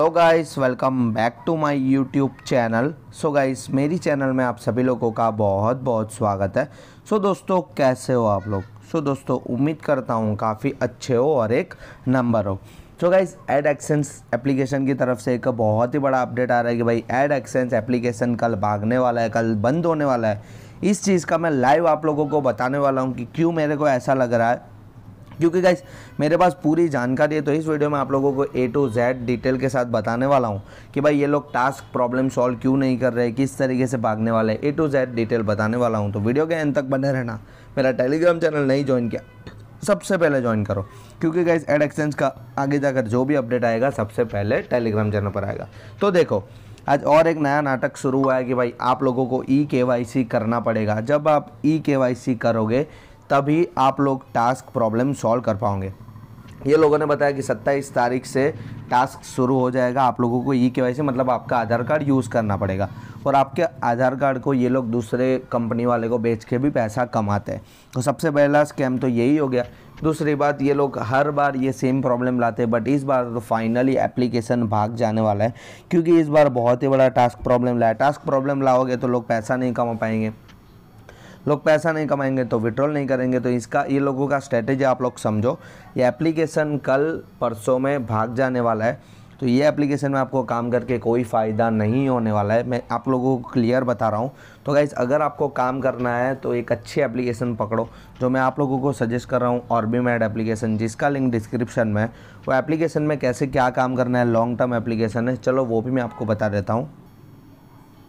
hello guys welcome back to my YouTube channel so guys मेरी channel में आप सभी लोगों का बहुत बहुत स्वागत है सो so, दोस्तों कैसे हो आप लोग सो so, दोस्तों उम्मीद करता हूँ काफ़ी अच्छे हो और एक नंबर हो so guys ad access application की तरफ से एक बहुत ही बड़ा अपडेट आ रहा है कि भाई एड एक्सेंस एप्लीकेशन कल भागने वाला है कल बंद होने वाला है इस चीज़ का मैं लाइव आप लोगों को बताने वाला हूँ कि क्यों मेरे को ऐसा लग रहा है क्योंकि गाइस मेरे पास पूरी जानकारी है तो इस वीडियो में आप लोगों को ए टू जेड डिटेल के साथ बताने वाला हूँ कि भाई ये लोग टास्क प्रॉब्लम सॉल्व क्यों नहीं कर रहे किस तरीके से भागने वाले हैं ए टू जेड डिटेल बताने वाला हूँ तो वीडियो के एंड तक बने रहना मेरा टेलीग्राम चैनल नहीं ज्वाइन किया सबसे पहले ज्वाइन करो क्योंकि गाइस एड एक्सचेंज का आगे जाकर जो भी अपडेट आएगा सबसे पहले टेलीग्राम चैनल पर आएगा तो देखो आज और एक नया नाटक शुरू हुआ है कि भाई आप लोगों को ई के करना पड़ेगा जब आप ई के करोगे तभी आप लोग टास्क प्रॉब्लम सॉल्व कर पाओगे ये लोगों ने बताया कि 27 तारीख से टास्क शुरू हो जाएगा आप लोगों को ई e के मतलब आपका आधार कार्ड यूज़ करना पड़ेगा और आपके आधार कार्ड को ये लोग दूसरे कंपनी वाले को बेच के भी पैसा कमाते हैं तो सबसे पहला स्कैम तो यही हो गया दूसरी बात ये लोग हर बार ये सेम प्रॉब्लम लाते हैं बट इस बार तो फाइनली एप्लीकेशन भाग जाने वाला है क्योंकि इस बार बहुत ही बड़ा टास्क प्रॉब्लम लाया टास्क प्रॉब्लम लाओगे तो लोग पैसा नहीं कमा पाएंगे लोग पैसा नहीं कमाएंगे तो विड्रॉल नहीं करेंगे तो इसका ये लोगों का स्ट्रेटेजी आप लोग समझो ये एप्लीकेशन कल परसों में भाग जाने वाला है तो ये एप्लीकेशन में आपको काम करके कोई फ़ायदा नहीं होने वाला है मैं आप लोगों को क्लियर बता रहा हूँ तो गाइज अगर आपको काम करना है तो एक अच्छी एप्लीकेशन पकड़ो जो मैं आप लोगों को सजेस्ट कर रहा हूँ और भी मैड एप्लीकेशन जिसका लिंक डिस्क्रिप्शन में है वो एप्लीकेशन में कैसे क्या काम करना है लॉन्ग टर्म एप्लीकेशन है चलो वो भी मैं आपको बता देता हूँ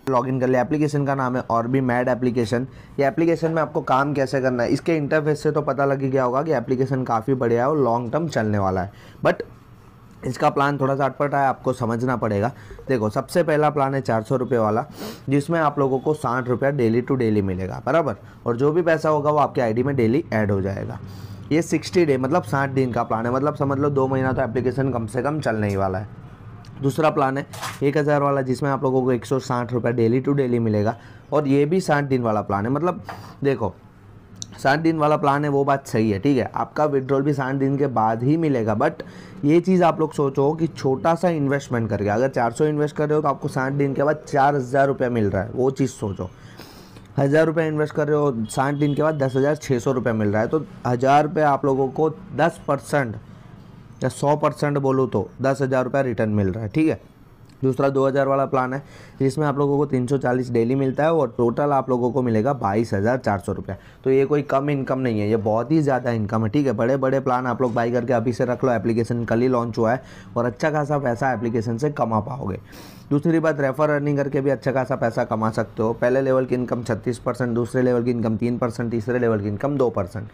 लॉगिन कर लिया एप्लीकेशन का नाम है और भी मैड एप्लीकेशन ये एप्लीकेशन में आपको काम कैसे करना है इसके इंटरफेस से तो पता लग गया होगा कि एप्लीकेशन काफ़ी बढ़िया है और लॉन्ग टर्म चलने वाला है बट इसका प्लान थोड़ा सा अटपटा है आपको समझना पड़ेगा देखो सबसे पहला प्लान है चार सौ रुपये वाला जिसमें आप लोगों को साठ रुपया डेली टू डेली मिलेगा बराबर और जो भी पैसा होगा वो आपके आईडी में डेली ऐड हो जाएगा ये सिक्सटी डे मतलब साठ दिन का प्लान है मतलब समझ लो दो महीना तो एप्लीकेशन कम से कम चलने ही वाला है दूसरा प्लान है एक हज़ार वाला जिसमें आप लोगों को एक सौ साठ रुपये डेली टू डेली मिलेगा और ये भी साठ दिन वाला प्लान है मतलब देखो साठ दिन वाला प्लान है वो बात सही है ठीक है आपका विड्रॉल भी साठ दिन के बाद ही मिलेगा बट ये चीज़ आप लोग सोचो कि छोटा सा इन्वेस्टमेंट करके अगर सौ इन्वेस्ट कर रहे हो तो आपको साठ दिन के बाद चार हज़ार रुपया मिल रहा है वो चीज़ सोचो हज़ार रुपये इन्वेस्ट कर रहे हो साठ दिन के बाद दस हज़ार छः सौ रुपया मिल रहा है तो हज़ार रुपये आप लोगों को दस परसेंट या सौ परसेंट बोलूँ तो दस हज़ार रुपया रिटर्न मिल रहा है ठीक है दूसरा दो हज़ार वाला प्लान है जिसमें आप लोगों को तीन सौ चालीस डेली मिलता है और टोटल आप लोगों को मिलेगा बाईस हज़ार चार सौ रुपया तो ये कोई कम इनकम नहीं है ये बहुत ही ज़्यादा इनकम है ठीक है बड़े बड़े प्लान आप लोग बाई करके अभी से रख लो एप्लीकेशन कल ही लॉन्च हुआ है और अच्छा खासा पैसा एप्लीकेशन से कमा पाओगे दूसरी बात रेफर अर्निंग करके भी अच्छा खासा पैसा कमा सकते हो पहले लेवल की इनकम छत्तीस परसेंट दूसरे लेवल की इनकम तीन परसेंट तीसरे लेवल की इनकम दो परसेंट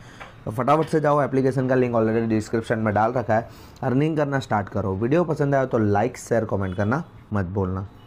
तो फटाफट से जाओ एप्लीकेशन का लिंक ऑलरेडी डिस्क्रिप्शन में डाल रखा है अर्निंग करना स्टार्ट करो वीडियो पसंद आया तो लाइक शेयर कमेंट करना मत बोलना